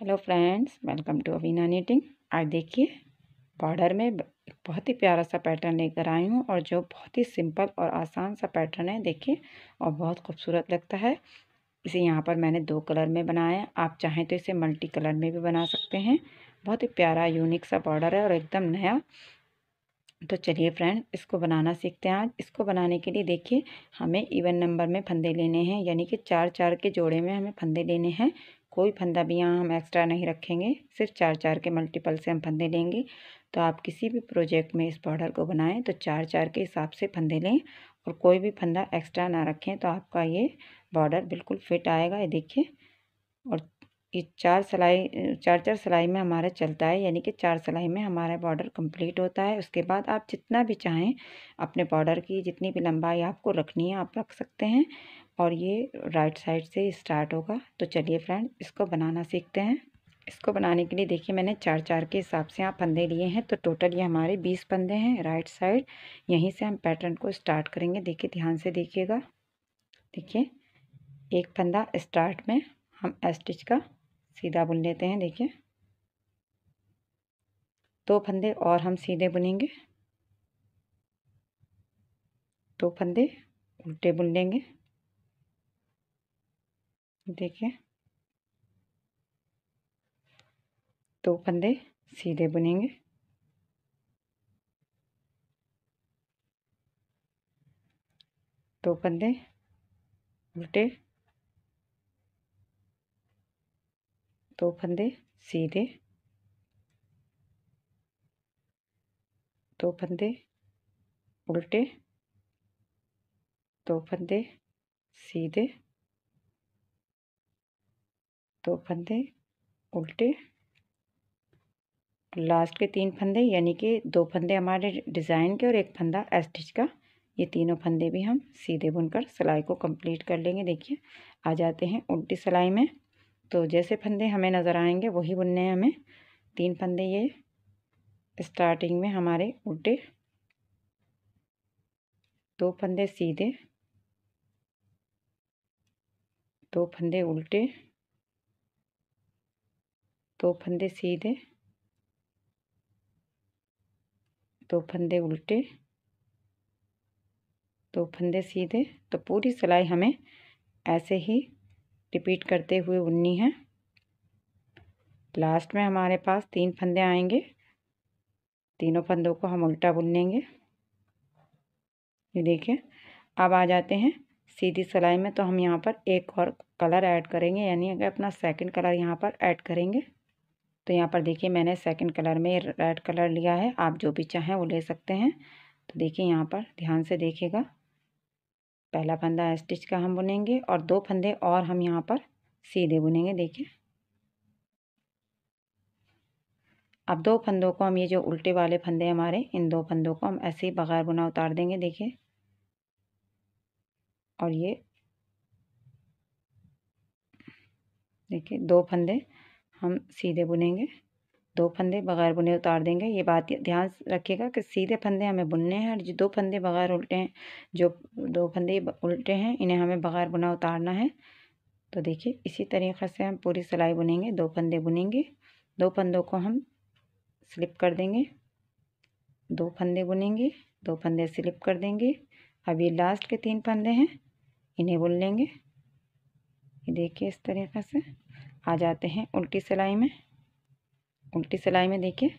hello friends welcome to अवीना knitting आज देखिए बॉर्डर में बहुत ही प्यारा सा पैटर्न लेकर आई हूँ और जो बहुत ही सिंपल और आसान सा पैटर्न है देखिए और बहुत खूबसूरत लगता है इसे यहाँ पर मैंने दो कलर में बनाया आप चाहें तो इसे मल्टी कलर में भी बना सकते हैं बहुत ही प्यारा यूनिक सा बॉर्डर है और एकदम नया तो चलिए फ्रेंड इसको बनाना सीखते हैं आज इसको बनाने के लिए देखिए हमें इवन नंबर में फंदे लेने हैं यानी कि चार चार के जोड़े में हमें फंदे लेने हैं कोई फंदा भी यहाँ हम एक्स्ट्रा नहीं रखेंगे सिर्फ चार चार के मल्टीपल से हम फंदे लेंगे तो आप किसी भी प्रोजेक्ट में इस बॉर्डर को बनाएं तो चार चार के हिसाब से फंदे लें और कोई भी फंदा एक्स्ट्रा ना रखें तो आपका ये बॉर्डर बिल्कुल फिट आएगा ये देखिए और ये चार सिलाई चार चार सिलाई में हमारा चलता है यानी कि चार सिलाई में हमारा बॉर्डर कंप्लीट होता है उसके बाद आप जितना भी चाहें अपने बॉर्डर की जितनी भी लंबाई आपको रखनी है आप रख सकते हैं और ये राइट साइड से स्टार्ट होगा तो चलिए फ्रेंड इसको बनाना सीखते हैं इसको बनाने के लिए देखिए मैंने चार चार के हिसाब से यहाँ फंदे लिए हैं तो टोटल ये हमारे बीस फंदे हैं राइट साइड यहीं से हम पैटर्न को स्टार्ट करेंगे देखिए ध्यान से देखिएगा देखिए एक फंदा स्टार्ट में हम स्टिच का सीधा बुन लेते हैं देखिए दो फंदे और हम सीधे बुनेंगे दो फंदे उल्टे बुन लेंगे देखिए दो फंदे सीधे बुनेंगे दो फंदे उल्टे दो फंदे सीधे दो फंदे उल्टे दो फंदे सीधे दो फंदे उल्टे लास्ट के तीन फंदे यानी कि दो फंदे हमारे डिज़ाइन के और एक फंदा एस्टिच का ये तीनों फंदे भी हम सीधे बुनकर सिलाई को कंप्लीट कर लेंगे देखिए आ जाते हैं उल्टी सिलाई में तो जैसे फंदे हमें नज़र आएंगे वही बुनने हैं हमें तीन फंदे ये स्टार्टिंग में हमारे उल्टे दो फंदे सीधे दो फंदे उल्टे दो फंदे सीधे दो फंदे उल्टे दो फंदे सीधे तो पूरी सिलाई हमें ऐसे ही रिपीट करते हुए बुननी है लास्ट में हमारे पास तीन फंदे आएंगे तीनों फंदों को हम उल्टा बुनेंगे ये देखिए अब आ जाते हैं सीधी सिलाई में तो हम यहाँ पर एक और कलर ऐड करेंगे यानी अगर अपना सेकंड कलर यहाँ पर ऐड करेंगे तो यहाँ पर देखिए मैंने सेकंड कलर में रेड कलर लिया है आप जो भी चाहें वो ले सकते हैं तो देखिए यहाँ पर ध्यान से देखिएगा पहला फंदा स्टिच का हम बुनेंगे और दो फंदे और हम यहाँ पर सीधे बुनेंगे देखिए अब दो फंदों को हम ये जो उल्टे वाले फंदे हमारे इन दो फंदों को हम ऐसे ही बगैर बुना उतार देंगे देखिए और ये देखिए दो फंदे हम सीधे बुनेंगे दो फंदे बगैर बुने उतार देंगे ये बात ध्यान रखिएगा कि सीधे फंदे हमें बुनने हैं और जो दो फंदे बगैर उल्टे हैं जो दो फंदे उल्टे हैं इन्हें हमें बगैर बुना उतारना है तो देखिए इसी तरीक़े से हम पूरी सिलाई बुनेंगे दो फंदे बुनेंगे दो फंदों को हम स्लिप कर देंगे दो फंदे बुनेंगे दो फंदे स्लिप कर देंगे अब ये लास्ट के तीन फंदे हैं इन्हें बुन लेंगे देखिए इस तरीक़े से आ जाते हैं उल्टी सिलाई में उल्टी सिलाई में देखिए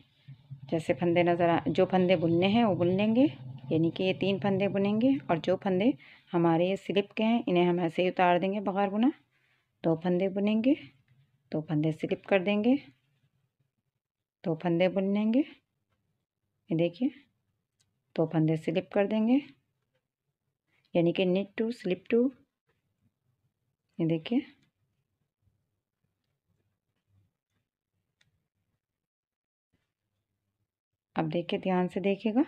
जैसे फंदे नज़र आ जो फंदे बुनने हैं वो बुन लेंगे यानी कि ये तीन फंदे बुनेंगे और जो फंदे हमारे ये स्लिप के हैं इन्हें हम ऐसे ही उतार देंगे बगैर बुना दो फंदे बुनेंगे दो फंदे स्लिप कर देंगे दो फंदे बुन लेंगे ये देखिए दो फंदे स्लिप कर देंगे यानी कि नीट टू स्लिप टू ये देखिए अब देखिए ध्यान से देखिएगा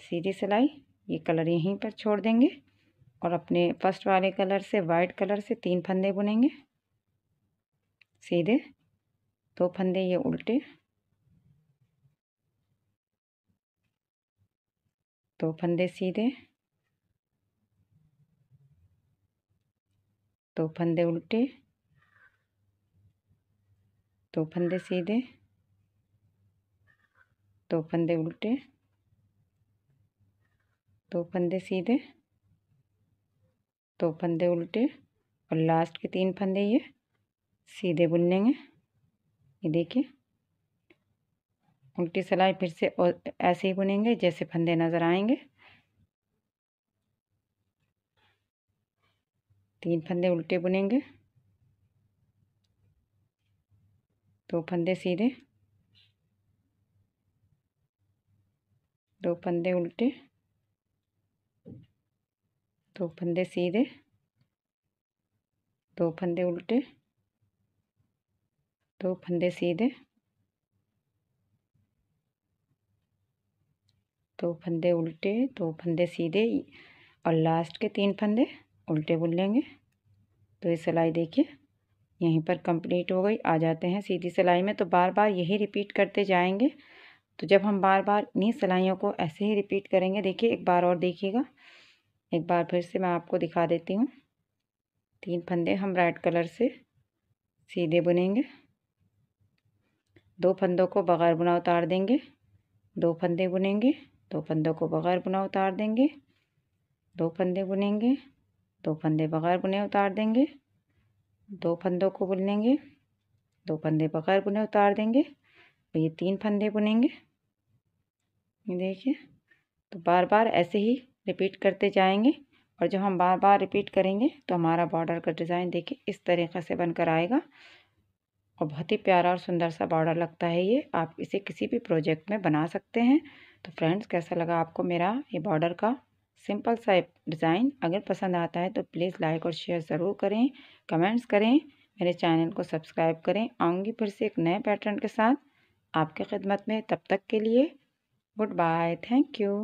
सीधी सिलाई ये कलर यहीं पर छोड़ देंगे और अपने फर्स्ट वाले कलर से वाइट कलर से तीन फंदे बुनेंगे सीधे दो फंदे ये उल्टे दो फंदे सीधे दो फंदे उल्टे दो फंदे सीधे दो फंदे उल्टे दो फंदे सीधे दो फंदे उल्टे और लास्ट के तीन फंदे ये सीधे बुन लेंगे ये देखिए उल्टी सिलाई फिर से और ऐसे ही बुनेंगे जैसे फंदे नज़र आएंगे तीन फंदे उल्टे बुनेंगे दो फंदे सीधे दो फंदे उल्टे दो फंदे सीधे दो फंदे उल्टे दो फंदे सीधे दो फंदे उल्टे दो फंदे सीधे और लास्ट के तीन फंदे उल्टे बुन लेंगे तो ये सिलाई देखिए यहीं पर कंप्लीट हो गई आ जाते हैं सीधी सिलाई में तो बार बार यही रिपीट करते जाएंगे तो जब हम बार बार इन्हीं सिलाइयों को ऐसे ही रिपीट करेंगे देखिए एक बार और देखिएगा एक बार फिर से मैं आपको दिखा देती हूँ तीन फंदे हम रेड कलर से सीधे बुनेंगे दो फंदों को बगैर बुना उतार देंगे दो फंदे बुनेंगे दो फंदों को बगैर बुना उतार देंगे दो फंदे बुनेंगे दो फंदे बगैर बुने उतार देंगे दो फंदों को बुन लेंगे दो फंदे बगैर बुने उतार देंगे तो ये तीन फंदे बुनेंगे ये देखिए तो बार बार ऐसे ही रिपीट करते जाएंगे और जब हम बार बार रिपीट करेंगे तो हमारा बॉर्डर का डिज़ाइन देखिए इस तरीक़े से बनकर आएगा और बहुत ही प्यारा और सुंदर सा बॉर्डर लगता है ये आप इसे किसी भी प्रोजेक्ट में बना सकते हैं तो फ्रेंड्स कैसा लगा आपको मेरा ये बॉर्डर का सिंपल सा डिज़ाइन अगर पसंद आता है तो प्लीज़ लाइक और शेयर ज़रूर करें कमेंट्स करें मेरे चैनल को सब्सक्राइब करें आऊँगी फिर से एक नए पैटर्न के साथ आपके ख़िदमत में तब तक के लिए गुड बाय थैंक यू